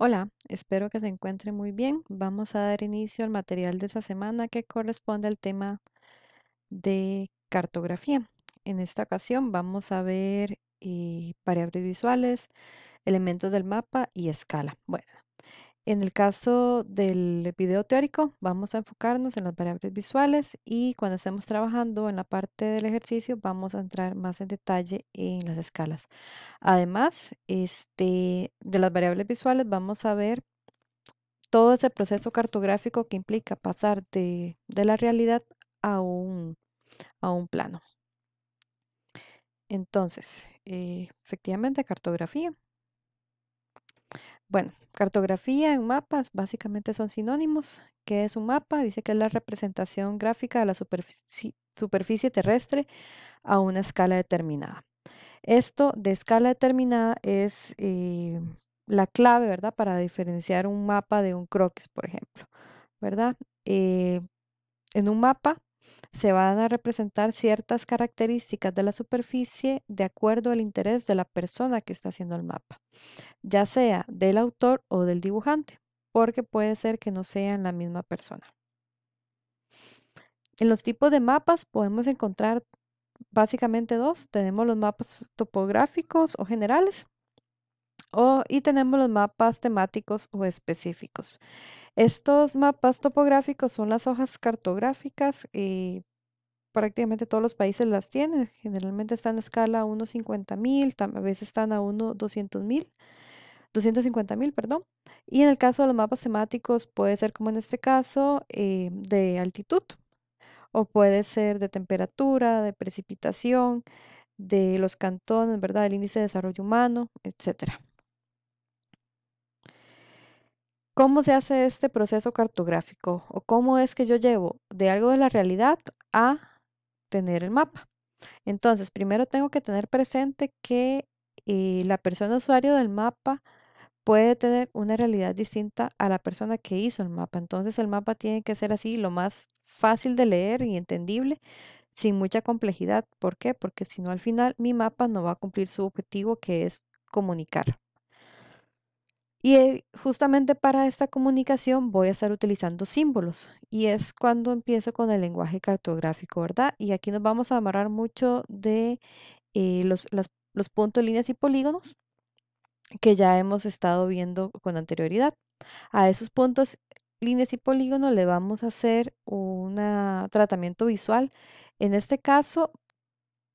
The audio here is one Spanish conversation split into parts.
Hola, espero que se encuentre muy bien. Vamos a dar inicio al material de esta semana que corresponde al tema de cartografía. En esta ocasión vamos a ver eh, variables visuales, elementos del mapa y escala. Bueno, en el caso del video teórico, vamos a enfocarnos en las variables visuales y cuando estemos trabajando en la parte del ejercicio, vamos a entrar más en detalle en las escalas. Además, este, de las variables visuales, vamos a ver todo ese proceso cartográfico que implica pasar de, la realidad a un, a un plano. Entonces, eh, efectivamente, cartografía. Bueno, cartografía en mapas básicamente son sinónimos. ¿Qué es un mapa? Dice que es la representación gráfica de la superficie, terrestre a una escala determinada. Esto de escala determinada es eh, la clave, ¿verdad? Para diferenciar un mapa de un croquis, por ejemplo, ¿verdad? Eh, en un mapa se van a representar ciertas características de la superficie de acuerdo al interés de la persona que está haciendo el mapa, ya sea del autor o del dibujante, porque puede ser que no sean la misma persona. En los tipos de mapas podemos encontrar básicamente dos. Tenemos los mapas topográficos o generales o, y tenemos los mapas temáticos o específicos. Estos mapas topográficos son las hojas cartográficas y prácticamente todos los países las tienen. Generalmente están a escala 1.50.000, a veces están a 1.200.000. 250 mil, perdón. Y en el caso de los mapas temáticos puede ser como en este caso eh, de altitud o puede ser de temperatura, de precipitación, de los cantones, ¿verdad? El índice de desarrollo humano, etcétera. ¿Cómo se hace este proceso cartográfico? ¿O cómo es que yo llevo de algo de la realidad a tener el mapa? Entonces, primero tengo que tener presente que eh, la persona usuario del mapa puede tener una realidad distinta a la persona que hizo el mapa. Entonces, el mapa tiene que ser así, lo más fácil de leer y entendible, sin mucha complejidad. ¿Por qué? Porque si no, al final mi mapa no va a cumplir su objetivo, que es comunicar. Y eh, justamente para esta comunicación voy a estar utilizando símbolos y es cuando empiezo con el lenguaje cartográfico, ¿verdad? Y aquí nos vamos a amarrar mucho de eh, los, los puntos, líneas y polígonos que ya hemos estado viendo con anterioridad. A esos puntos, líneas y polígonos le vamos a hacer un tratamiento visual. En este caso,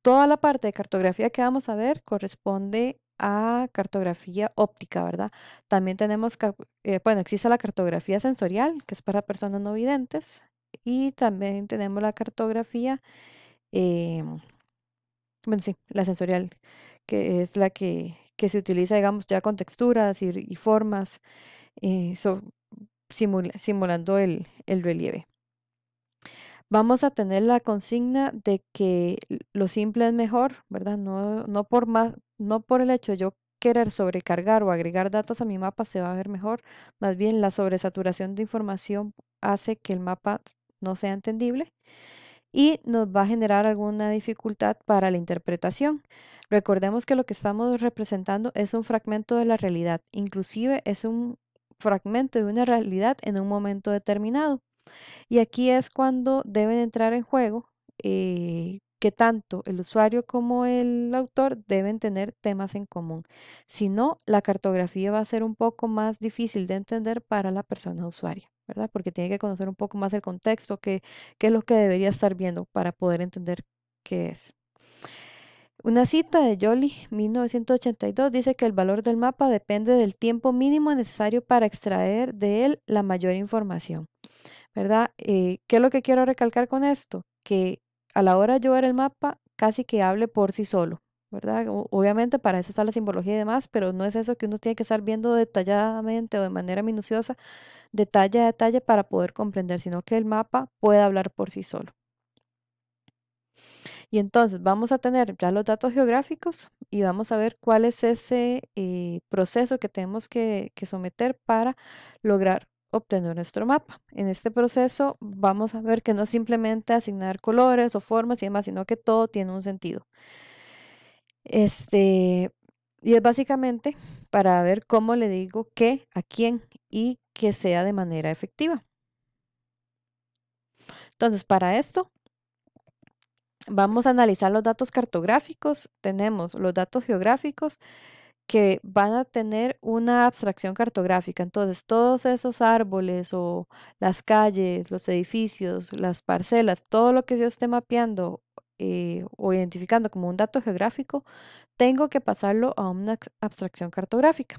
toda la parte de cartografía que vamos a ver corresponde a cartografía óptica, ¿verdad? También tenemos, eh, bueno, existe la cartografía sensorial, que es para personas no videntes, y también tenemos la cartografía, em, bueno, sí, la sensorial, que es la que, se utiliza, digamos, ya con texturas y, formas, eh, simulando el, relieve vamos a tener la consigna de que lo simple es mejor, ¿verdad? No, no por, más, no por el hecho de yo querer sobrecargar o agregar datos a mi mapa se va a ver mejor, más bien la sobresaturación de información hace que el mapa no sea entendible y nos va a generar alguna dificultad para la interpretación. Recordemos que lo que estamos representando es un fragmento de la realidad, inclusive es un fragmento de una realidad en un momento determinado. Y aquí es cuando deben entrar en juego eh, que tanto el usuario como el autor deben tener temas en común. Si no, la cartografía va a ser un poco más difícil de entender para la persona usuaria, ¿verdad? Porque tiene que conocer un poco más el contexto, qué, es lo que debería estar viendo para poder entender qué es. Una cita de jolie 1982, dice que el valor del mapa depende del tiempo mínimo necesario para extraer de él la mayor información. ¿Verdad? Eh, ¿Qué es lo que quiero recalcar con esto? Que a la hora de llevar el mapa, casi que hable por sí solo, ¿verdad? Obviamente para eso está la simbología y demás, pero no es eso que uno tiene que estar viendo detalladamente o de manera minuciosa, detalle a detalle para poder comprender, sino que el mapa puede hablar por sí solo. Y entonces vamos a tener ya los datos geográficos y vamos a ver cuál es ese eh, proceso que tenemos que someter para lograr obtener nuestro mapa. En este proceso vamos a ver que no es simplemente asignar colores o formas y demás, sino que todo tiene un sentido. Este, y es básicamente para ver cómo le digo qué, a quién y que sea de manera efectiva. Entonces, para esto, vamos a analizar los datos cartográficos. Tenemos los datos geográficos, que van a tener una abstracción cartográfica. Entonces, todos esos árboles o las calles, los edificios, las parcelas, todo lo que yo esté mapeando eh, o identificando como un dato geográfico, tengo que pasarlo a una abstracción cartográfica.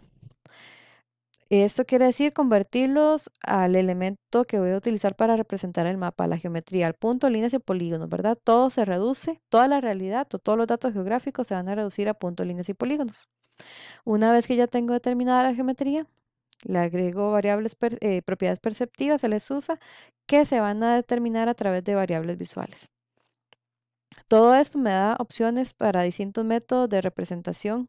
Esto quiere decir convertirlos al elemento que voy a utilizar para representar el mapa, la geometría, al punto, líneas y polígonos, ¿verdad? Todo se reduce, toda la realidad o todos los datos geográficos se van a reducir a puntos, líneas y polígonos. Una vez que ya tengo determinada la geometría, le agrego variables eh, propiedades perceptivas, se les usa, que se van a determinar a través de variables visuales. Todo esto me da opciones para distintos métodos de representación,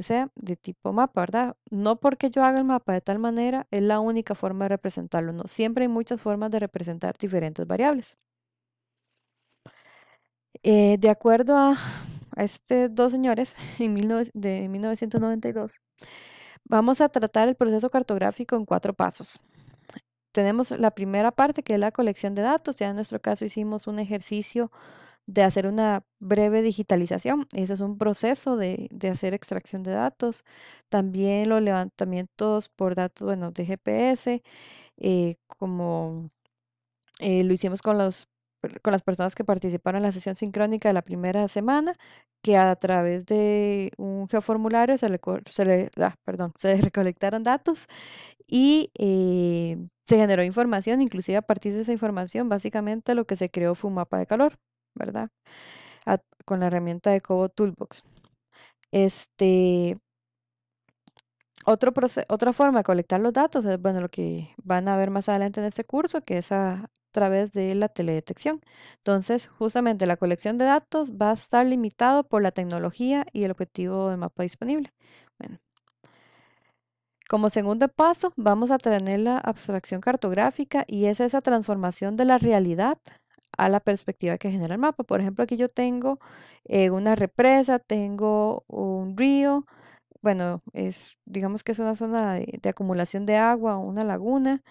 sea, de tipo mapa, ¿verdad? No porque yo haga el mapa de tal manera es la única forma de representarlo, no. Siempre hay muchas formas de representar diferentes variables. Eh, de acuerdo a a estos dos señores en de 1992, vamos a tratar el proceso cartográfico en cuatro pasos. Tenemos la primera parte que es la colección de datos. Ya en nuestro caso hicimos un ejercicio de hacer una breve digitalización. Eso es un proceso de, hacer extracción de datos. También los levantamientos por datos, bueno, de GPS, eh, como eh, lo hicimos con los con las personas que participaron en la sesión sincrónica de la primera semana, que a través de un geoformulario se, le, se, le, ah, perdón, se recolectaron datos y eh, se generó información, inclusive a partir de esa información básicamente lo que se creó fue un mapa de calor, ¿verdad? con la herramienta de Cobo Toolbox. Este, otro otra forma de colectar los datos es bueno, lo que van a ver más adelante en este curso, que es a, través de la teledetección. Entonces, justamente la colección de datos va a estar limitado por la tecnología y el objetivo de mapa disponible. Bueno. Como segundo paso, vamos a tener la abstracción cartográfica y es esa transformación de la realidad a la perspectiva que genera el mapa. Por ejemplo, aquí yo tengo eh, una represa, tengo un río, bueno, es, digamos que es una zona de, de acumulación de agua, una laguna,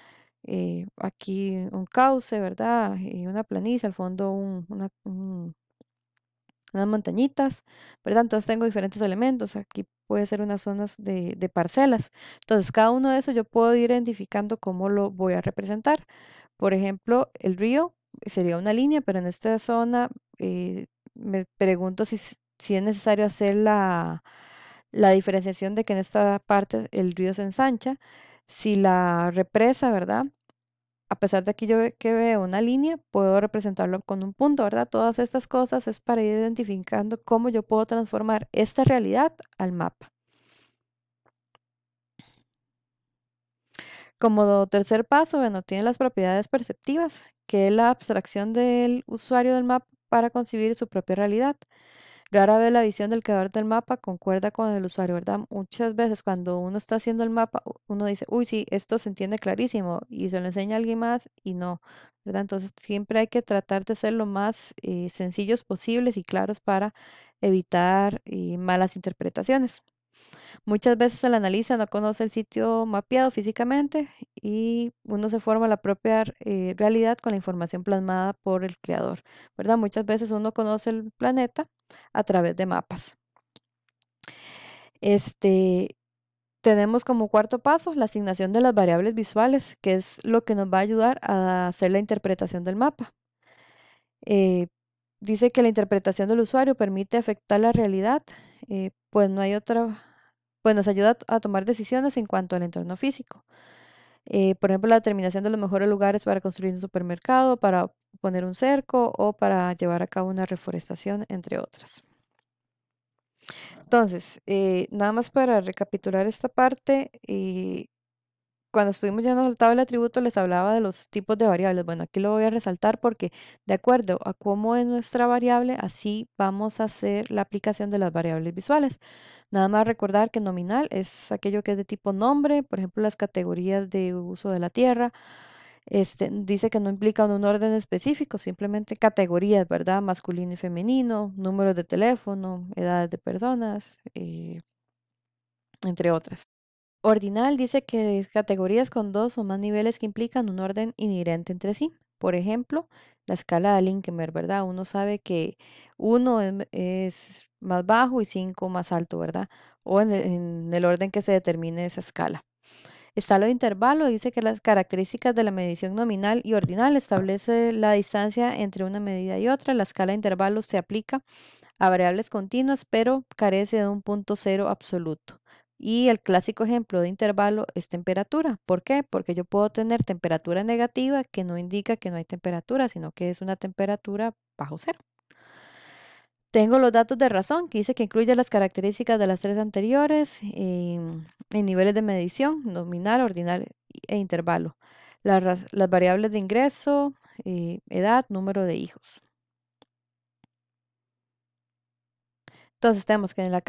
eh, aquí un cauce, ¿verdad? Y una planiza, al fondo unas montañitas, ¿verdad? Entonces tengo diferentes elementos. Aquí puede ser unas zonas de, parcelas. Entonces cada uno de esos yo puedo ir identificando cómo lo voy a representar. Por ejemplo, el río sería una línea, pero en esta zona eh, me pregunto si, es necesario hacer la diferenciación de que en esta parte el río se ensancha, si la represa, ¿verdad? a pesar de que yo que veo una línea, puedo representarlo con un punto, ¿verdad? Todas estas cosas es para ir identificando cómo yo puedo transformar esta realidad al mapa. Como tercer paso, bueno, tiene las propiedades perceptivas, que es la abstracción del usuario del mapa para concebir su propia realidad. Rara vez la visión del creador del mapa concuerda con el usuario, ¿verdad? Muchas veces cuando uno está haciendo el mapa, uno dice, uy, sí, esto se entiende clarísimo y se lo enseña a alguien más y no, ¿verdad? Entonces siempre hay que tratar de ser lo más eh, sencillos posibles y claros para evitar eh, malas interpretaciones. Muchas veces el analista no conoce el sitio mapeado físicamente y uno se forma la propia eh, realidad con la información plasmada por el creador, ¿verdad? Muchas veces uno conoce el planeta a través de mapas. Este, tenemos como cuarto paso la asignación de las variables visuales, que es lo que nos va a ayudar a hacer la interpretación del mapa. Eh, dice que la interpretación del usuario permite afectar la realidad, eh, pues no hay otra pues nos ayuda a tomar decisiones en cuanto al entorno físico. Eh, por ejemplo, la determinación de los mejores lugares para construir un supermercado, para poner un cerco o para llevar a cabo una reforestación, entre otras. Entonces, eh, nada más para recapitular esta parte, y eh, cuando estuvimos yendo al tabla de atributos les hablaba de los tipos de variables. Bueno, aquí lo voy a resaltar porque de acuerdo a cómo es nuestra variable, así vamos a hacer la aplicación de las variables visuales. Nada más recordar que nominal es aquello que es de tipo nombre, por ejemplo, las categorías de uso de la tierra. Este, dice que no implica un orden específico, simplemente categorías, ¿verdad? Masculino y femenino, número de teléfono, edades de personas, eh, entre otras. Ordinal dice que categorías con dos o más niveles que implican un orden inherente entre sí. Por ejemplo, la escala de Linkemer, ¿verdad? Uno sabe que uno es, más bajo y cinco más alto, ¿verdad? O e, en, el orden que se determine esa escala. Está lo de intervalo, dice que las características de la medición nominal y ordinal establece la distancia entre una medida y otra. La escala de intervalos se aplica a variables continuas, pero carece de un punto cero absoluto. Y el clásico ejemplo de intervalo es temperatura. ¿Por qué? Porque yo puedo tener temperatura negativa que no indica que no hay temperatura, sino que es una temperatura bajo cero. Tengo los datos de razón que dice que incluye las características de las tres anteriores em, en, niveles de medición, nominal, ordinal e intervalo. Las, variables de ingreso, eh, edad, número de hijos. Entonces tenemos que en, la,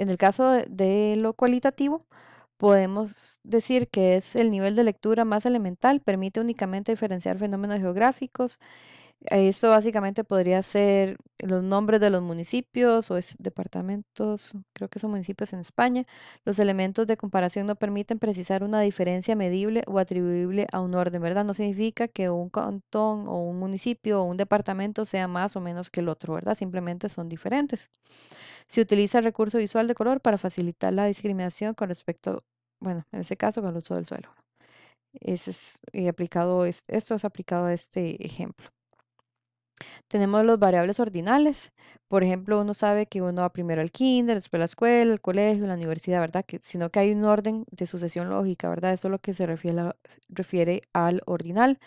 en el caso de lo cualitativo, podemos decir que es el nivel de lectura más elemental, permite únicamente diferenciar fenómenos geográficos esto básicamente podría ser los nombres de los municipios o departamentos, creo que son municipios en España. Los elementos de comparación no permiten precisar una diferencia medible o atribuible a un orden, ¿verdad? No significa que un cantón o un municipio o un departamento sea más o menos que el otro, ¿verdad? Simplemente son diferentes. Se utiliza el recurso visual de color para facilitar la discriminación con respecto, bueno, en ese caso con el uso del suelo. es, esto es aplicado a este ejemplo. Tenemos los variables ordinales. Por ejemplo, uno sabe que uno va primero al kinder, después a la escuela, el colegio, la universidad, ¿verdad? Que, sino que hay un orden de sucesión lógica, ¿verdad? esto es lo que se refiere, refiere al ordinal.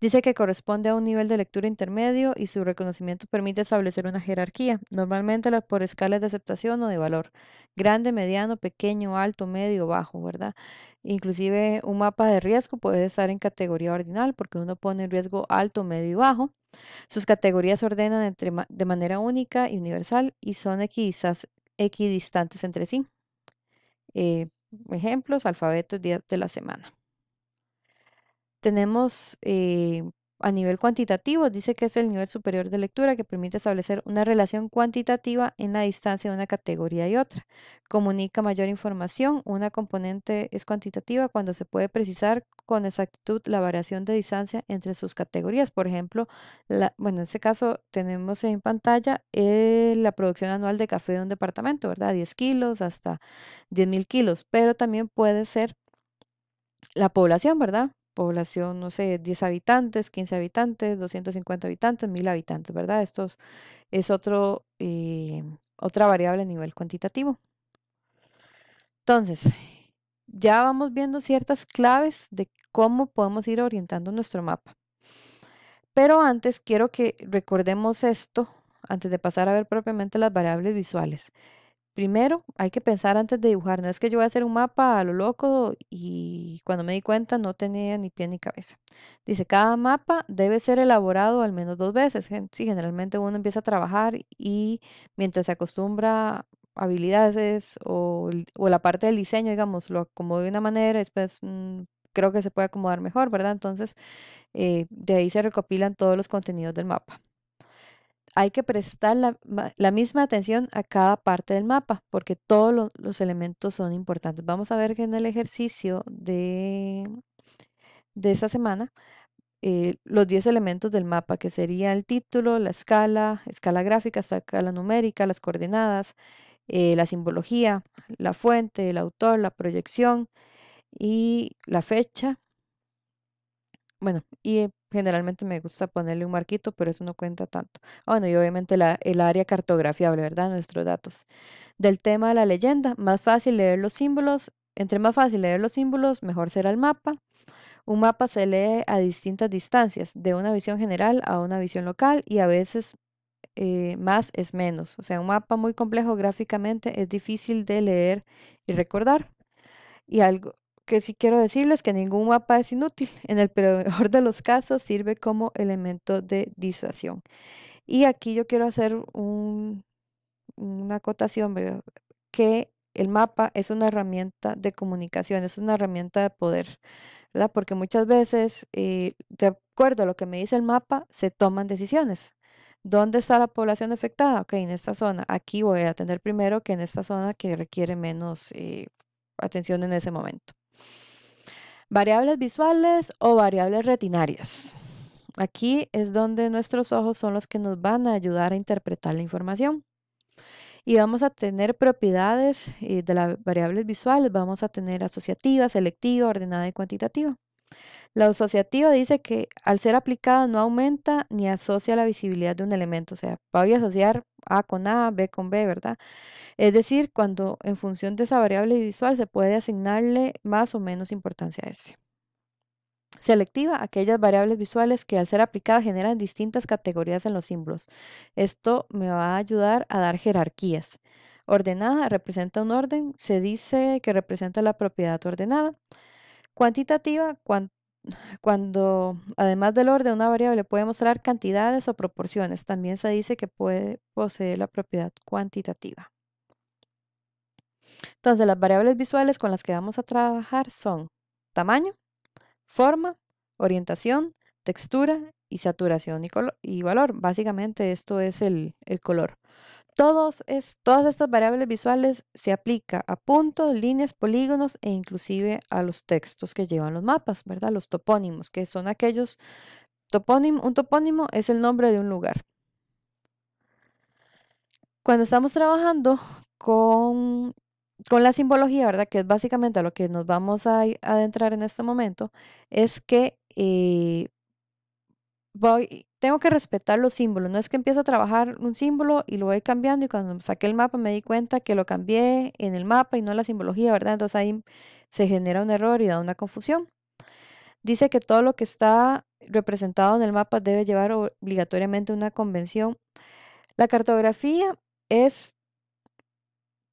Dice que corresponde a un nivel de lectura intermedio y su reconocimiento permite establecer una jerarquía, normalmente por escalas de aceptación o de valor, grande, mediano, pequeño, alto, medio, bajo, ¿verdad? Inclusive un mapa de riesgo puede estar en categoría ordinal porque uno pone en riesgo alto, medio y bajo. Sus categorías se ordenan de manera única y universal y son equidistantes entre sí. Eh, ejemplos, alfabetos, días de la semana. Tenemos eh, a nivel cuantitativo, dice que es el nivel superior de lectura que permite establecer una relación cuantitativa en la distancia de una categoría y otra. Comunica mayor información. Una componente es cuantitativa cuando se puede precisar con exactitud la variación de distancia entre sus categorías. Por ejemplo, bueno, en este caso tenemos en pantalla eh, la producción anual de café de un departamento, ¿verdad? 10 kilos hasta 10.000 mil kilos, pero también puede ser la población, ¿verdad? población, no sé, 10 habitantes, 15 habitantes, 250 habitantes, 1000 habitantes, ¿verdad? Esto es, otro, eh, otra variable a nivel cuantitativo. Entonces, ya vamos viendo ciertas claves de cómo podemos ir orientando nuestro mapa. Pero antes quiero que recordemos esto, antes de pasar a ver propiamente las variables visuales primero hay que pensar antes de dibujar. No es que yo voy a hacer un mapa a lo loco y cuando me di cuenta no tenía ni pie ni cabeza. Dice, cada mapa debe ser elaborado al menos dos veces. Sí, generalmente uno empieza a trabajar y mientras se acostumbra habilidades o, la parte del diseño, digamos, lo acomodo de una manera, después mm, creo que se puede acomodar mejor, ¿verdad? Entonces, eh, de ahí se recopilan todos los contenidos del mapa hay que prestar la, misma atención a cada parte del mapa, porque todos los elementos son importantes. Vamos a ver que en el ejercicio de, de esta semana, eh, los 10 elementos del mapa, que sería el título, la escala, escala gráfica, escala numérica, las coordenadas, eh, la simbología, la fuente, el autor, la proyección y la fecha. Bueno, y eh, generalmente me gusta ponerle un marquito, pero eso no cuenta tanto. Ah, bueno, y obviamente la, el área cartografiable, ¿verdad? Nuestros datos. Del tema de la leyenda, más fácil leer los símbolos. Entre más fácil leer los símbolos, mejor será el mapa. Un mapa se lee a distintas distancias, de una visión general a una visión local y a veces eh, más es menos. O sea, un mapa muy complejo gráficamente es difícil de leer y recordar. Y algo, que sí quiero decirles que ningún mapa es inútil. En el peor de los casos sirve como elemento de disuasión. Y aquí yo quiero hacer una acotación, que el mapa es una herramienta de comunicación, es una herramienta de poder, la Porque muchas veces, eh, de acuerdo a lo que me dice el mapa, se toman decisiones. ¿Dónde está la población afectada? Ok, en esta zona. Aquí voy a atender primero que en esta zona que requiere menos eh, atención en ese momento. Variables visuales o variables retinarias. Aquí es donde nuestros ojos son los que nos van a ayudar a interpretar la información. Y vamos a tener propiedades eh, de las variables visuales, vamos a tener asociativa, selectiva, ordenada y cuantitativa. La asociativa dice que al ser aplicada no aumenta ni asocia la visibilidad de un elemento, o sea, voy a asociar A con A, B con B, ¿verdad? Es decir, cuando en función de esa variable visual se puede asignarle más o menos importancia a ese. Selectiva, aquellas variables visuales que al ser aplicadas generan distintas categorías en los símbolos. Esto me va a ayudar a dar jerarquías. Ordenada representa un orden, se dice que representa la propiedad ordenada. Cuantitativa, cuan cuando, además del orden, una variable puede mostrar cantidades o proporciones, también se dice que puede poseer la propiedad cuantitativa. Entonces, las variables visuales con las que vamos a trabajar son tamaño, forma, orientación, textura y saturación y, valor. Básicamente esto es el color es, todas estas variables visuales se aplica a puntos, líneas, polígonos e inclusive a los textos que llevan los mapas, ¿verdad? Los topónimos, que son aquellos topónimo, un topónimo es el nombre de un lugar. Cuando estamos trabajando con, la simbología, ¿verdad? Que es básicamente a lo que nos vamos a, adentrar en este momento, es que eh, voy, tengo que respetar los símbolos. No es que empiezo a trabajar un símbolo y lo voy cambiando y cuando saqué el mapa me di cuenta que lo cambié en el mapa y no en la simbología, ¿verdad? Entonces ahí se genera un error y da una confusión. Dice que todo lo que está representado en el mapa debe llevar obligatoriamente una convención. La cartografía es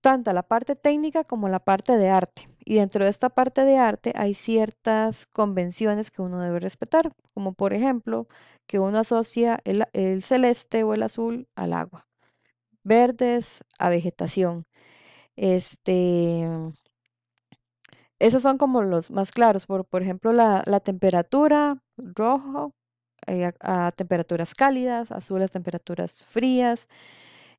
tanto la parte técnica como la parte de arte. Y dentro de esta parte de arte hay ciertas convenciones que uno debe respetar, como por ejemplo que uno asocia el, celeste o el azul al agua, verdes a vegetación. Este, esos son como los más claros, por, ejemplo la, temperatura, rojo eh, a, a temperaturas cálidas, azul a temperaturas frías.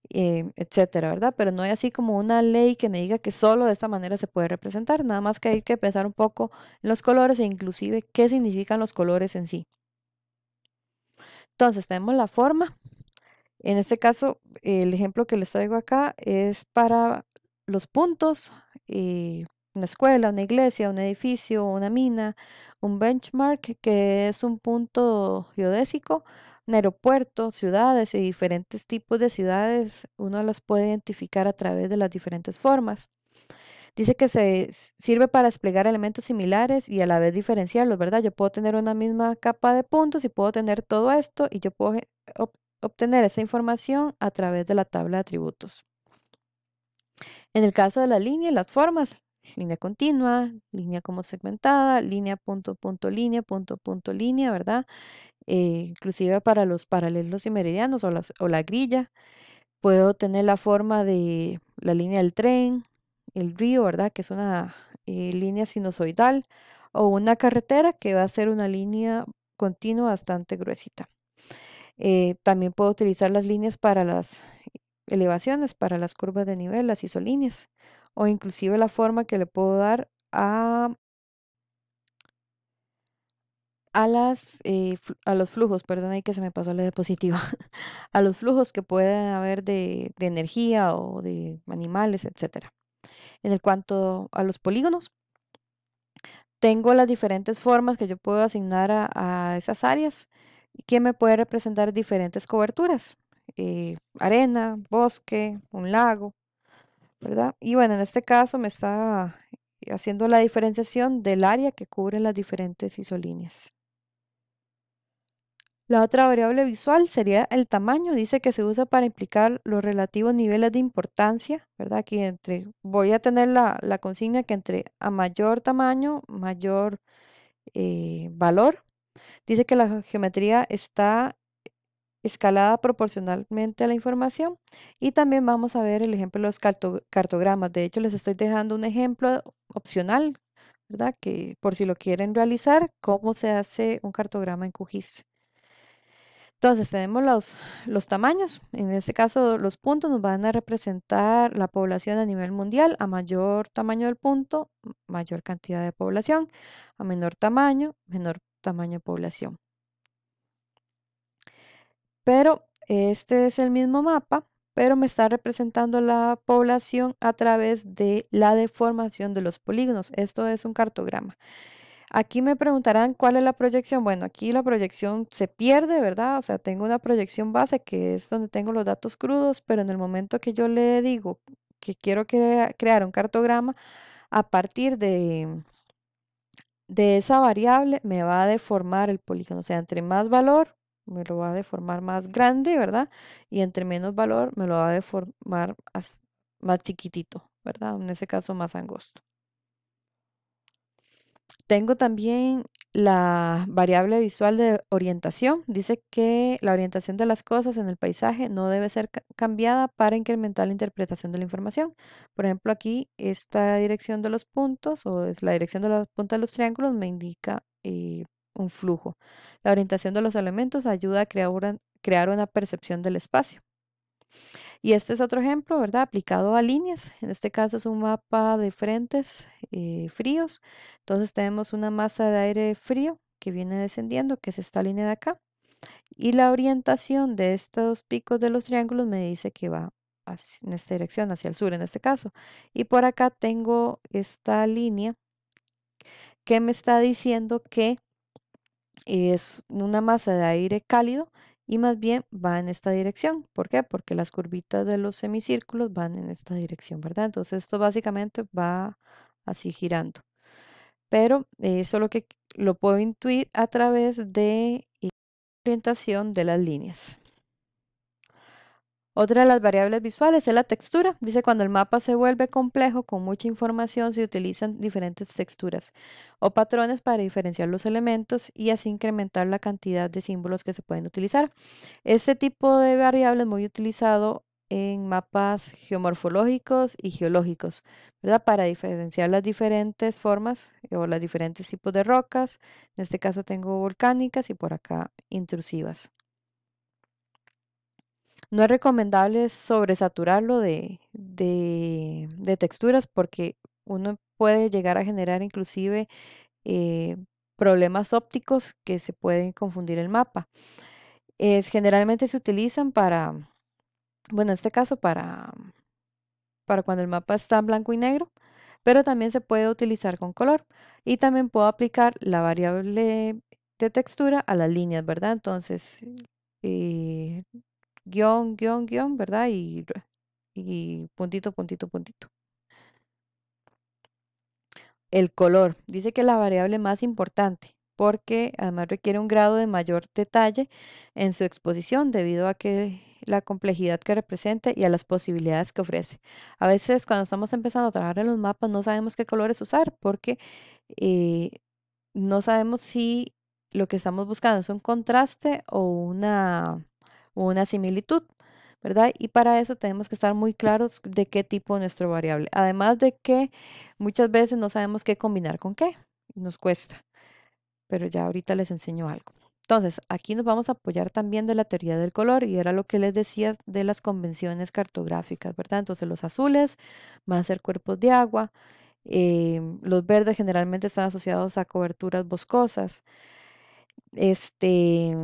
Em, etcétera, ¿verdad? Pero no hay así como una ley que me diga que solo de esta manera se puede representar, nada más que hay que pensar un poco en los colores e inclusive qué significan los colores en sí. Entonces tenemos la forma. En este caso, el ejemplo que les traigo acá es para los puntos, eh, una escuela, una iglesia, un edificio, una mina, un benchmark, que es un punto geodésico, aeropuertos, ciudades y diferentes tipos de ciudades, uno las puede identificar a través de las diferentes formas. Dice que se sirve para desplegar elementos similares y a la vez diferenciarlos, ¿verdad? Yo puedo tener una misma capa de puntos y puedo tener todo esto y yo puedo obtener esa información a través de la tabla de atributos. En el caso de la línea y las formas, línea continua, línea como segmentada, línea punto, punto, línea, punto, punto, línea, ¿verdad? Eh, inclusive para los paralelos y meridianos o, la grilla. Puedo tener la forma de la línea del tren, el río, ¿verdad? Que es una eh, línea sinusoidal o una carretera que va a ser una línea continua bastante gruesita. Eh, también puedo utilizar las líneas para las elevaciones, para las curvas de nivel, las isolíneas o inclusive la forma que le puedo dar a, a, las, eh, a los flujos, perdón, ahí que se me pasó la diapositiva, a los flujos que pueden haber de, de energía o de animales, etc. En el cuanto a los polígonos, tengo las diferentes formas que yo puedo asignar a, a esas áreas y que me puede representar diferentes coberturas. Eh, arena, bosque, un lago, y bueno, en este caso me está haciendo la diferenciación del área que cubren las diferentes isolíneas. La otra variable visual sería el tamaño. Dice que se usa para implicar los relativos niveles de importancia, ¿verdad? Aquí entre, voy a tener la, consigna que entre a mayor tamaño, mayor eh, valor. Dice que la geometría está escalada proporcionalmente a la información. Y también vamos a ver el ejemplo de los cartogramas. De hecho, les estoy dejando un ejemplo opcional, ¿verdad? Que por si lo quieren realizar, cómo se hace un cartograma en QGIS. Entonces tenemos los, los tamaños, en este caso los puntos nos van a representar la población a nivel mundial, a mayor tamaño del punto, mayor cantidad de población, a menor tamaño, menor tamaño de población. Pero este es el mismo mapa, pero me está representando la población a través de la deformación de los polígonos. Esto es un cartograma. Aquí me preguntarán cuál es la proyección. Bueno, aquí la proyección se pierde, ¿verdad? O sea, tengo una proyección base que es donde tengo los datos crudos, pero en el momento que yo le digo que quiero crear un cartograma a partir de, de esa variable, me va a deformar el polígono. O sea, entre más valor, me lo va a deformar más grande, ¿verdad? Y entre menos valor me lo va a deformar más, chiquitito, ¿verdad? En ese caso más angosto. Tengo también la variable visual de orientación. Dice que la orientación de las cosas en el paisaje no debe ser cambiada para incrementar la interpretación de la información. Por ejemplo, aquí esta dirección de los puntos o es la dirección de la punta de los triángulos me indica eh, un flujo. La orientación de los elementos ayuda a crear una, percepción del espacio. Y este es otro ejemplo, ¿verdad? Aplicado a líneas. En este caso es un mapa de frentes eh, fríos. Entonces tenemos una masa de aire frío que viene descendiendo, que es esta línea de acá. Y la orientación de estos picos de los triángulos me dice que va en esta dirección, hacia el sur en este caso. Y por acá tengo esta línea que me está diciendo que es una masa de aire cálido y más bien va en esta dirección. ¿Por qué? Porque las curvitas de los semicírculos van en esta dirección, ¿verdad? Entonces esto básicamente va así girando. Pero eso lo que lo puedo intuir a través de orientación de las líneas. Otra de las variables visuales es la textura. Dice cuando el mapa se vuelve complejo con mucha información se utilizan diferentes texturas o patrones para diferenciar los elementos y así incrementar la cantidad de símbolos que se pueden utilizar. Este tipo de variable es muy utilizado en mapas geomorfológicos y geológicos, ¿verdad? Para diferenciar las diferentes formas o los diferentes tipos de rocas. En este caso tengo volcánicas y por acá intrusivas. No es recomendable sobresaturarlo de, de, texturas porque uno puede llegar a generar inclusive eh, problemas ópticos que se pueden confundir el mapa. Es, generalmente se utilizan para, bueno, en este caso para, para cuando el mapa está en blanco y negro, pero también se puede utilizar con color y también puedo aplicar la variable de textura a las líneas, ¿verdad? Entonces, eh, guión, guión, guión, ¿verdad? Y, puntito, puntito, puntito. El color. Dice que es la variable más importante porque además requiere un grado de mayor detalle en su exposición debido a que la complejidad que representa y a las posibilidades que ofrece. A veces cuando estamos empezando a trabajar en los mapas no sabemos qué colores usar porque eh, no sabemos si lo que estamos buscando es un contraste o una una similitud, ¿verdad? Y para eso tenemos que estar muy claros de qué tipo nuestro variable. Además de que muchas veces no sabemos qué combinar con qué, nos cuesta, pero ya ahorita les enseño algo. Entonces, aquí nos vamos a apoyar también de la teoría del color y era lo que les decía de las convenciones cartográficas, ¿verdad? Entonces, los azules van a ser cuerpos de agua, eh, los verdes generalmente están asociados a coberturas boscosas, este,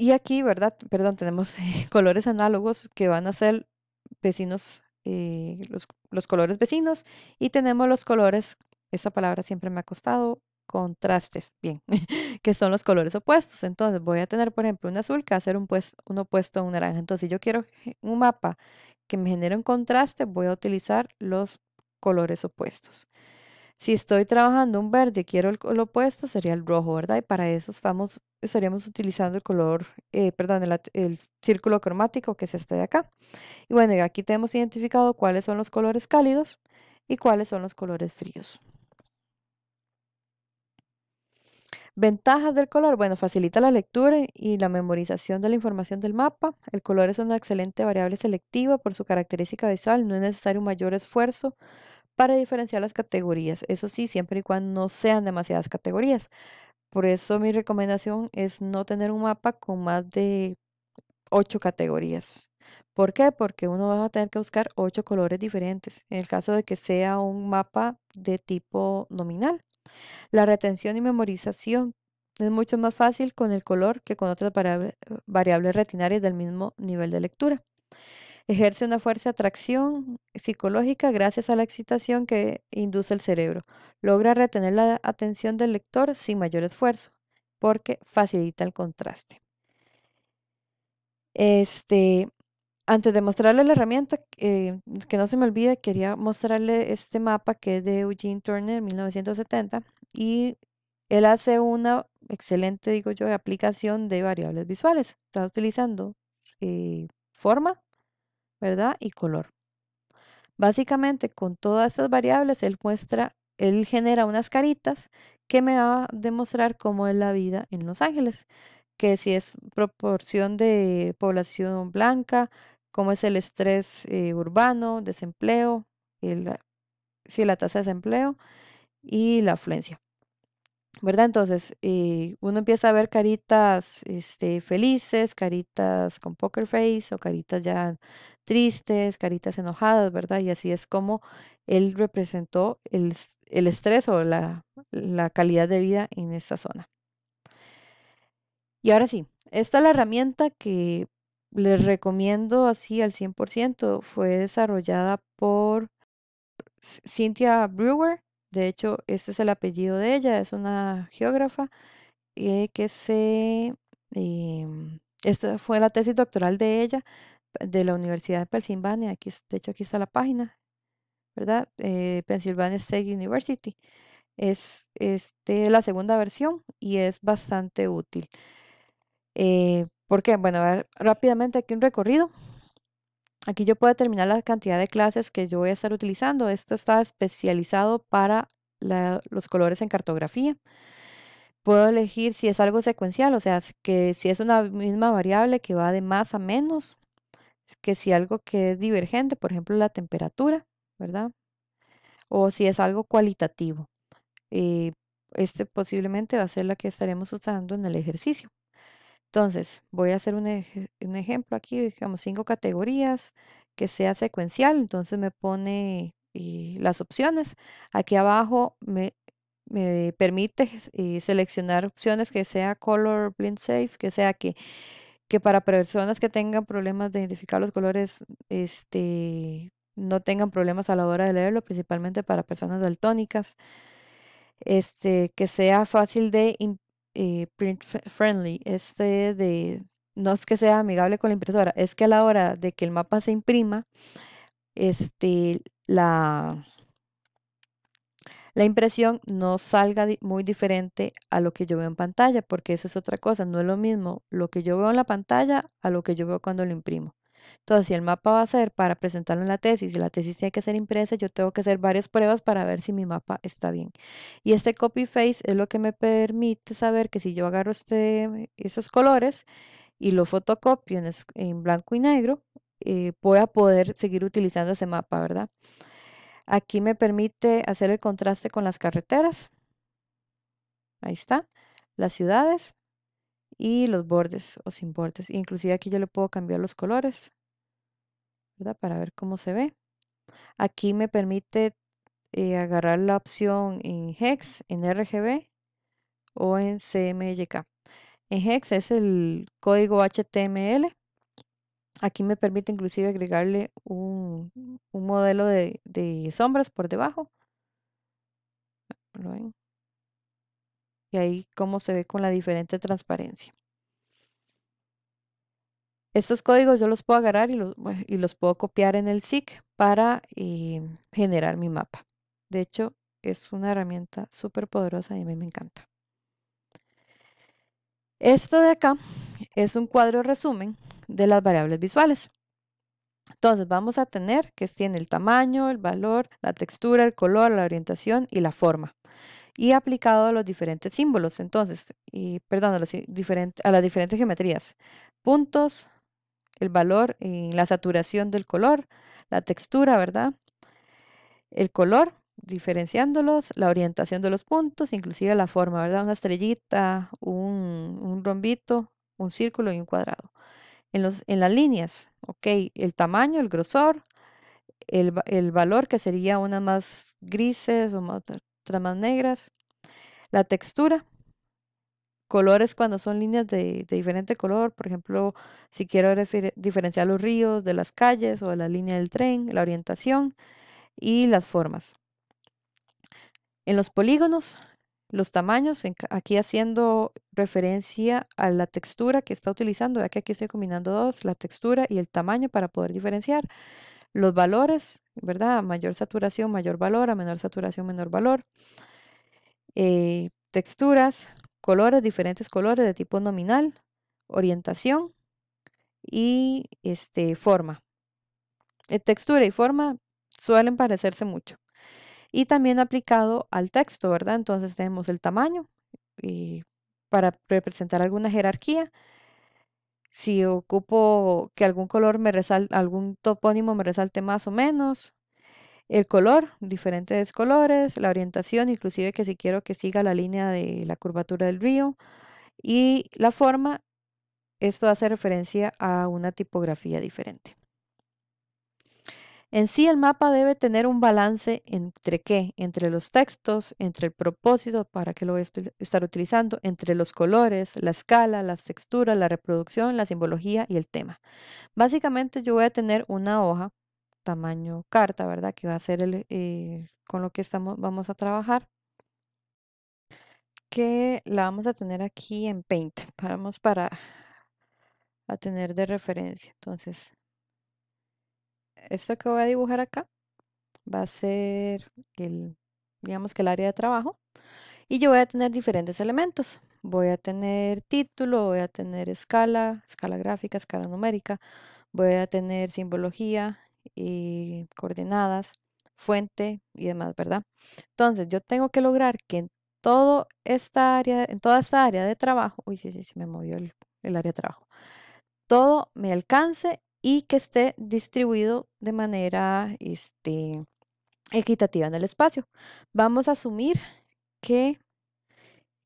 y aquí, ¿verdad? Perdón, tenemos eh, colores análogos que van a ser vecinos, eh, los, colores vecinos, y tenemos los colores, esa palabra siempre me ha costado, contrastes, bien, que son los colores opuestos. Entonces voy a tener, por ejemplo, un azul que va a ser un, pues, un opuesto a un naranja. Entonces, si yo quiero un mapa que me genere un contraste, voy a utilizar los colores opuestos. Si estoy trabajando un verde, quiero el, opuesto, sería el rojo, ¿verdad? Y para eso estamos, estaríamos utilizando el color, eh, perdón, el, círculo cromático que es este de acá. Y bueno, aquí tenemos identificado cuáles son los colores cálidos y cuáles son los colores fríos. Ventajas del color. Bueno, facilita la lectura y la memorización de la información del mapa. El color es una excelente variable selectiva por su característica visual. No es necesario un mayor esfuerzo para diferenciar las categorías. Eso sí, siempre y cuando no sean demasiadas categorías. Por eso mi recomendación es no tener un mapa con más de ocho categorías. ¿Por qué? Porque uno va a tener que buscar ocho colores diferentes en el caso de que sea un mapa de tipo nominal. La retención y memorización es mucho más fácil con el color que con otras variables retinarias del mismo nivel de lectura. Ejerce una fuerza de atracción psicológica gracias a la excitación que induce el cerebro. Logra retener la atención del lector sin mayor esfuerzo porque facilita el contraste. Este, antes de mostrarle la herramienta, eh, que no se me olvide, quería mostrarle este mapa que es de Eugene Turner, 1970, y él hace una excelente, digo yo, aplicación de variables visuales. Está utilizando eh, forma, ¿verdad? Y color. Básicamente con todas estas variables él muestra, él genera unas caritas que me va a demostrar cómo es la vida en Los Ángeles, que si es proporción de población blanca, cómo es el estrés eh, urbano, desempleo, si la tasa de desempleo y la afluencia. ¿verdad? Entonces, eh, uno empieza a ver caritas este, felices, caritas con poker face o caritas ya tristes, caritas enojadas, ¿verdad? Y así es como él representó el, estrés o la, la calidad de vida en esta zona. Y ahora sí, esta es la herramienta que les recomiendo así al 100%. Fue desarrollada por Cynthia Brewer de hecho, este es el apellido de ella, es una geógrafa eh, que se... Em, esta fue la tesis doctoral de ella de la Universidad de Pensilvania. Aquí, de hecho, aquí está la página, ¿verdad? Eh, Pennsylvania State University. Es este, la segunda versión y es bastante útil. Eh, ¿Por qué? bueno, a ver, rápidamente aquí un recorrido. Aquí yo puedo determinar la cantidad de clases que yo voy a estar utilizando. Esto está especializado para los colores en cartografía. Puedo elegir si es algo secuencial, o sea, que si es una misma variable que va de más a menos, que si algo que es divergente, por ejemplo, la temperatura, ¿verdad? O si es algo cualitativo. Eh, este posiblemente va a ser la que estaremos usando en el ejercicio. Entonces, voy a hacer un, ejemplo aquí, digamos, cinco categorías que sea secuencial. Entonces me pone eh, las opciones. Aquí abajo me, permite eh, seleccionar opciones que sea color blind safe, que sea que, para personas que tengan problemas de identificar los colores, este, no tengan problemas a la hora de leerlo, principalmente para personas daltónicas. Este, que sea fácil de eh, print friendly, este de, no es que sea amigable con la impresora, es que a la hora de que el mapa se imprima, este, la, la impresión no salga muy diferente a lo que yo veo en pantalla, porque eso es otra cosa, no es lo mismo lo que yo veo en la pantalla a lo que yo veo cuando lo imprimo. Entonces, si el mapa va a ser para presentarlo en la tesis y la tesis tiene que ser impresa, yo tengo que hacer varias pruebas para ver si mi mapa está bien. Y este copy Face es lo que me permite saber que si yo agarro este, esos colores y lo fotocopio en, blanco y negro, eh, voy a poder seguir utilizando ese mapa, ¿verdad? Aquí me permite hacer el contraste con las carreteras. Ahí está. Las ciudades y los bordes o sin bordes. Inclusive aquí yo le puedo cambiar los colores. Para ver cómo se ve. Aquí me permite eh, agarrar la opción en hex, en RGB o en CMYK. En hex es el código HTML. Aquí me permite inclusive agregarle un, modelo de, sombras por debajo. Y ahí cómo se ve con la diferente transparencia. Estos códigos yo los puedo agarrar y los, puedo copiar en el SIC para eh, generar mi mapa. De hecho, es una herramienta súper poderosa y a mí me encanta. Esto de acá es un cuadro resumen de las variables visuales. Entonces vamos a tener que tiene el tamaño, el valor, la textura, el color, la orientación y la forma. Y aplicado a los diferentes símbolos, entonces, y, perdón, a las diferentes geometrías. Puntos, el valor en la saturación del color, la textura, ¿verdad? El color, diferenciándolos, la orientación de los puntos, inclusive la forma, ¿verdad? Una estrellita, un, rombito, un círculo y un cuadrado. En, los, en las líneas, ok, el tamaño, el grosor, el, valor que sería unas más grises o otras más negras, la textura, colores cuando son líneas de, diferente color, por ejemplo, si quiero diferenciar los ríos de las calles o la línea del tren, la orientación y las formas. En los polígonos, los tamaños, aquí haciendo referencia a la textura que está utilizando, ya que aquí estoy combinando dos, la textura y el tamaño para poder diferenciar. Los valores, ¿verdad? Mayor saturación, mayor valor, a menor saturación, menor valor. Eh, texturas, colores, diferentes colores de tipo nominal, orientación y este, forma. Eh, textura y forma suelen parecerse mucho. Y también aplicado al texto, ¿verdad? Entonces tenemos el tamaño y para representar alguna jerarquía. Si ocupo que algún color me resalte, algún topónimo me resalte más o menos, el color, diferentes colores, la orientación, inclusive que si quiero que siga la línea de la curvatura del río. Y la forma, esto hace referencia a una tipografía diferente. En sí, el mapa debe tener un balance entre qué, entre los textos, entre el propósito para que lo voy a estar utilizando, entre los colores, la escala, las texturas, la reproducción, la simbología y el tema. Básicamente yo voy a tener una hoja tamaño carta, ¿verdad? Que va a ser el, eh, con lo que estamos, vamos a trabajar. Que la vamos a tener aquí en Paint. Vamos para a tener de referencia. Entonces, esto que voy a dibujar acá va a ser el, digamos que el área de trabajo. Y yo voy a tener diferentes elementos. Voy a tener título, voy a tener escala, escala gráfica, escala numérica, voy a tener simbología, y coordenadas, fuente y demás, ¿verdad? Entonces, yo tengo que lograr que en, todo esta área, en toda esta área de trabajo, uy, sí, sí, se me movió el, área de trabajo, todo me alcance y que esté distribuido de manera este, equitativa en el espacio. Vamos a asumir que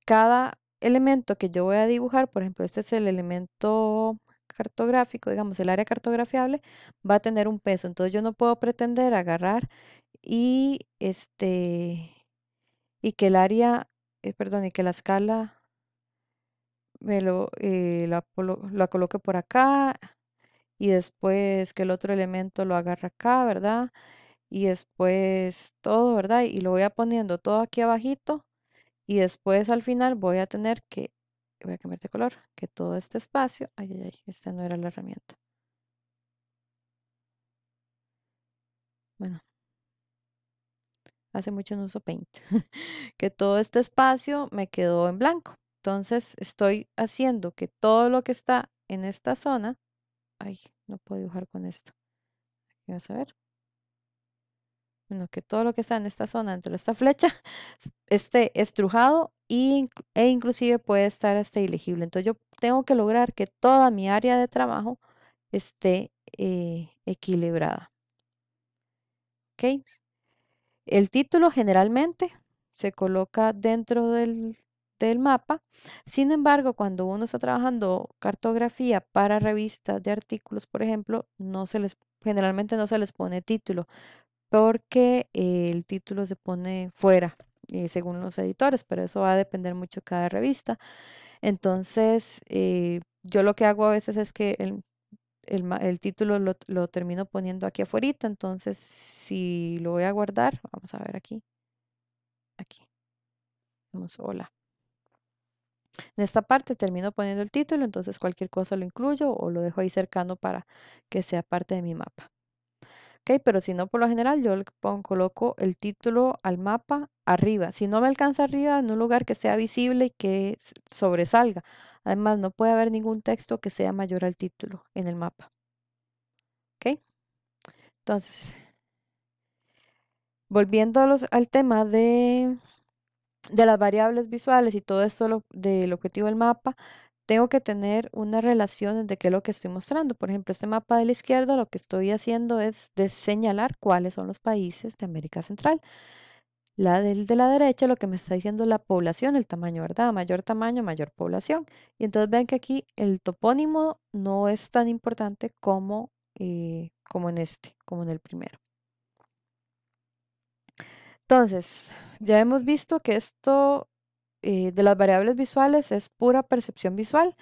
cada elemento que yo voy a dibujar, por ejemplo, este es el elemento cartográfico, digamos, el área cartografiable, va a tener un peso. Entonces yo no puedo pretender agarrar y este y que el área, eh, perdón, y que la escala me lo, eh, la, coloque por acá y después que el otro elemento lo agarre acá, ¿verdad? Y después todo, ¿verdad? Y lo voy a poniendo todo aquí abajito y después al final voy a tener que voy a cambiar de color, que todo este espacio, ay, ay, ay, esta no era la herramienta. Bueno, hace mucho no uso Paint, que todo este espacio me quedó en blanco. Entonces estoy haciendo que todo lo que está en esta zona, ay, no puedo dibujar con esto. Aquí vas a ver. Bueno, que todo lo que está en esta zona dentro de esta flecha esté estrujado e inclusive puede estar hasta ilegible. Entonces yo tengo que lograr que toda mi área de trabajo esté eh, equilibrada. El título generalmente se coloca dentro del, mapa. Sin embargo, cuando uno está trabajando cartografía para revistas de artículos, por ejemplo, no se les, generalmente no se les pone título porque el título se pone fuera según los editores, pero eso va a depender mucho de cada revista. Entonces, eh, yo lo que hago a veces es que el, título lo, termino poniendo aquí afuera, entonces si lo voy a guardar, vamos a ver aquí, aquí, vamos, hola. En esta parte termino poniendo el título, entonces cualquier cosa lo incluyo o lo dejo ahí cercano para que sea parte de mi mapa. Pero si no, por lo general yo coloco el título al mapa arriba. Si no me alcanza arriba, en un lugar que sea visible y que sobresalga. Además, no puede haber ningún texto que sea mayor al título en el mapa. Entonces, volviendo al tema de, las variables visuales y todo esto del objetivo del mapa, tengo que tener una relación de qué es lo que estoy mostrando. Por ejemplo, este mapa de la izquierda lo que estoy haciendo es señalar cuáles son los países de América Central. La del de la derecha lo que me está diciendo la población, el tamaño, ¿verdad? Mayor tamaño, mayor población. Y entonces ven que aquí el topónimo no es tan importante como, eh, como en este, como en el primero. Entonces, ya hemos visto que esto eh, de las variables visuales es pura percepción visual.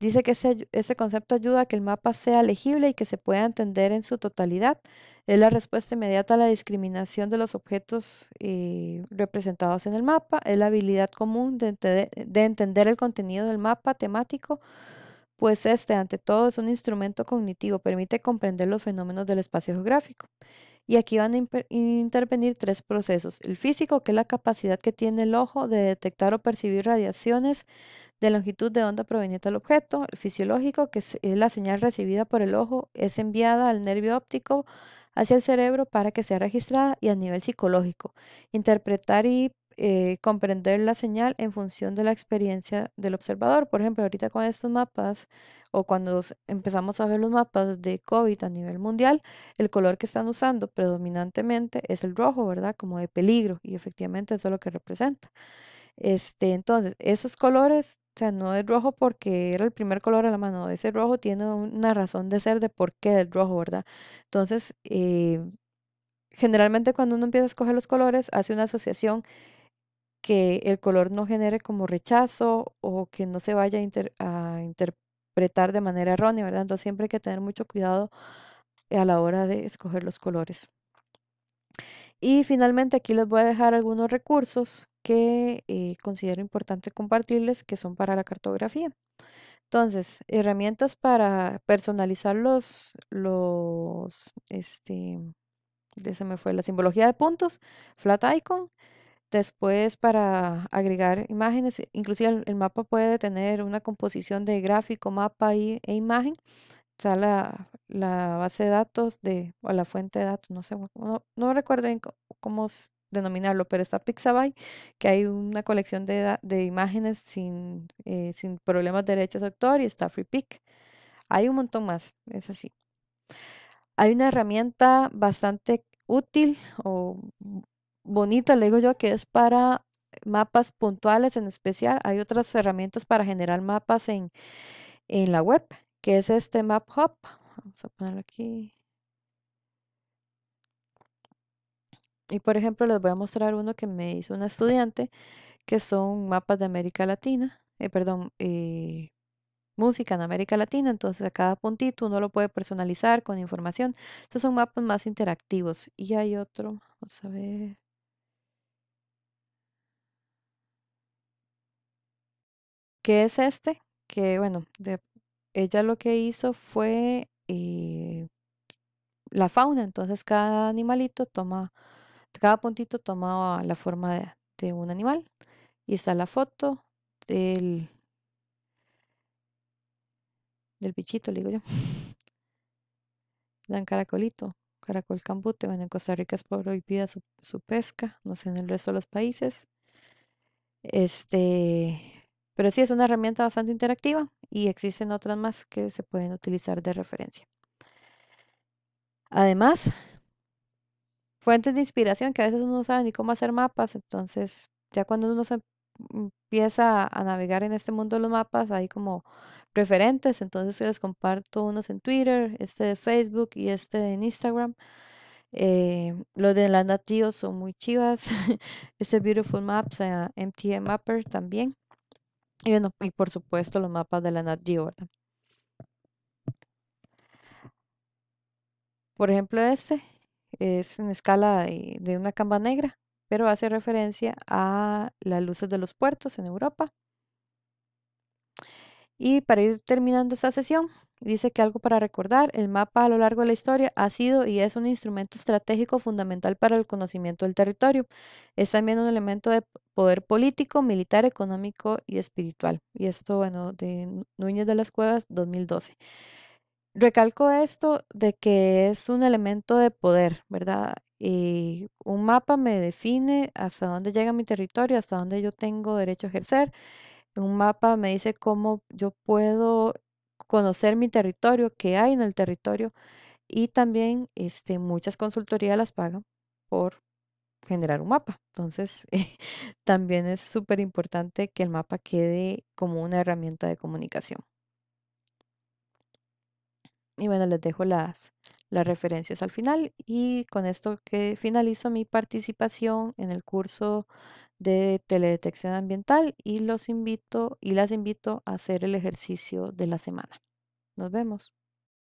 Dice que ese, concepto ayuda a que el mapa sea legible y que se pueda entender en su totalidad. Es la respuesta inmediata a la discriminación de los objetos eh, representados en el mapa. Es la habilidad común de entender el contenido del mapa temático, pues este, ante todo, es un instrumento cognitivo, permite comprender los fenómenos del espacio geográfico. Y aquí van a intervenir tres procesos. El físico, que es la capacidad que tiene el ojo de detectar o percibir radiaciones de longitud de onda proveniente del objeto. El fisiológico, que es la señal recibida por el ojo, es enviada al nervio óptico hacia el cerebro para que sea registrada y a nivel psicológico, interpretar y eh, comprender la señal en función de la experiencia del observador. Por ejemplo, ahorita con estos mapas o cuando empezamos a ver los mapas de COVID a nivel mundial, el color que están usando predominantemente es el rojo, ¿verdad? Como de peligro y efectivamente eso es lo que representa. Este, entonces, esos colores, o sea, no el rojo porque era el primer color a la mano, ese rojo tiene una razón de ser de por qué el rojo, ¿verdad? Entonces, eh, generalmente cuando uno empieza a escoger los colores, hace una asociación que el color no genere como rechazo o que no se vaya a, interpretar de manera errónea, ¿verdad? Entonces siempre hay que tener mucho cuidado a la hora de escoger los colores. Y finalmente aquí les voy a dejar algunos recursos que eh, considero importante compartirles que son para la cartografía. Entonces, herramientas para personalizar los, los, este, se me fue la simbología de puntos, Flat Icon, Después, para agregar imágenes, inclusive el, mapa puede tener una composición de gráfico, mapa e imagen. Está la, la, base de datos de, o la fuente de datos, no sé, no, recuerdo cómo denominarlo, pero está Pixabay, que hay una colección de, imágenes sin, eh, sin problemas de derechos de autor y está FreePic. Hay un montón más, es así. Hay una herramienta bastante útil o bonita, le digo yo, que es para mapas puntuales en especial. Hay otras herramientas para generar mapas en, en la web, que es este Map Vamos a ponerlo aquí. Y por ejemplo, les voy a mostrar uno que me hizo una estudiante, que son mapas de América Latina, eh, perdón, eh, música en América Latina, entonces a cada puntito uno lo puede personalizar con información. Estos son mapas más interactivos. Y hay otro, vamos a ver. que es este, que bueno, ella lo que hizo fue eh, la fauna, entonces cada animalito toma, cada puntito toma la forma de, un animal y está la foto del, del bichito, le digo yo. Dan caracolito, caracol cambute. Bueno, en Costa Rica es prohibida su, su pesca, no sé en el resto de los países. Este, pero sí es una herramienta bastante interactiva y existen otras más que se pueden utilizar de referencia. Además, fuentes de inspiración que a veces uno no sabe ni cómo hacer mapas, entonces ya cuando uno se empieza a navegar en este mundo de los mapas, hay como referentes, entonces les comparto unos en Twitter, este de Facebook y este en Instagram. Eh, los de la Nat Geo son muy chivas. este Beautiful Maps, MTM eh, Mapper también. Y por supuesto los mapas de la Nat Geo, Por ejemplo, este es en escala de, de una camba negra, pero hace referencia a las luces de los puertos en Europa. Y para ir terminando esta sesión, Dice que algo para recordar, el mapa a lo largo de la historia ha sido y es un instrumento estratégico fundamental para el conocimiento del territorio. Es también un elemento de poder político, militar, económico y espiritual. Y esto, bueno, de Núñez de las Cuevas, 2012. Recalco esto de que es un elemento de poder, ¿verdad? Y un mapa me define hasta dónde llega mi territorio, hasta dónde yo tengo derecho a ejercer. Un mapa me dice cómo yo puedo conocer mi territorio, qué hay en el territorio y también este, muchas consultorías las pagan por generar un mapa. Entonces, también es súper importante que el mapa quede como una herramienta de comunicación. Y bueno, les dejo las, las referencias al final y con esto que finalizo mi participación en el curso de teledetección ambiental y los invito y las invito a hacer el ejercicio de la semana. Nos vemos.